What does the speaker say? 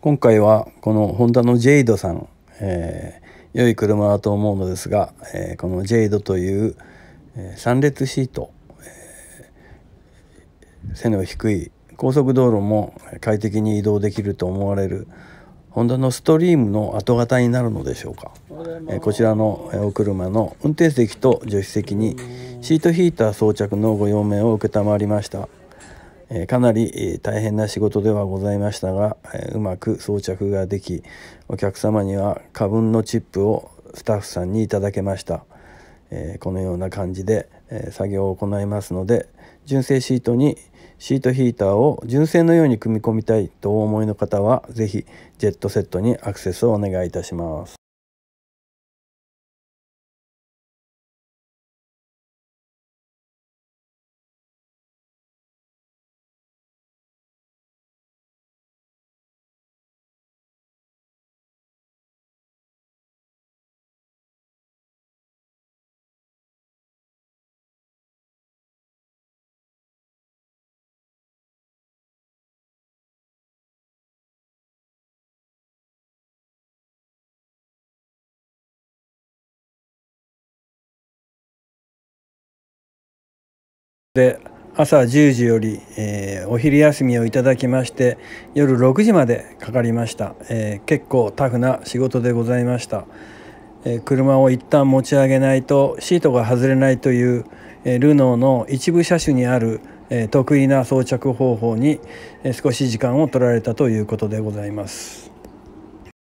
今回はこのホンダのジェイドさん、えー、良い車だと思うのですが、えー、このジェイドという、えー、3列シート、えー、背の低い高速道路も快適に移動できると思われるホンダのストリームの後型になるのでしょうか、えー、こちらのお車の運転席と助手席にシートヒーター装着のご用命を承りました。えかなり大変な仕事ではございましたが、えうまく装着ができお客様には過分のチップをスタッフさんにいただけました、えこのような感じで、え作業を行いますので純正シートにシートヒーターを純正のように組み込みたいとお思いの方は是非ジェットセットにアクセスをお願いいたします。で朝10時より、えー、お昼休みをいただきまして夜6時までかかりました、えー、結構タフな仕事でございました、えー、車を一旦持ち上げないとシートが外れないという、えルノーの一部車種にある、え得意な装着方法に、え少し時間を取られたということでございます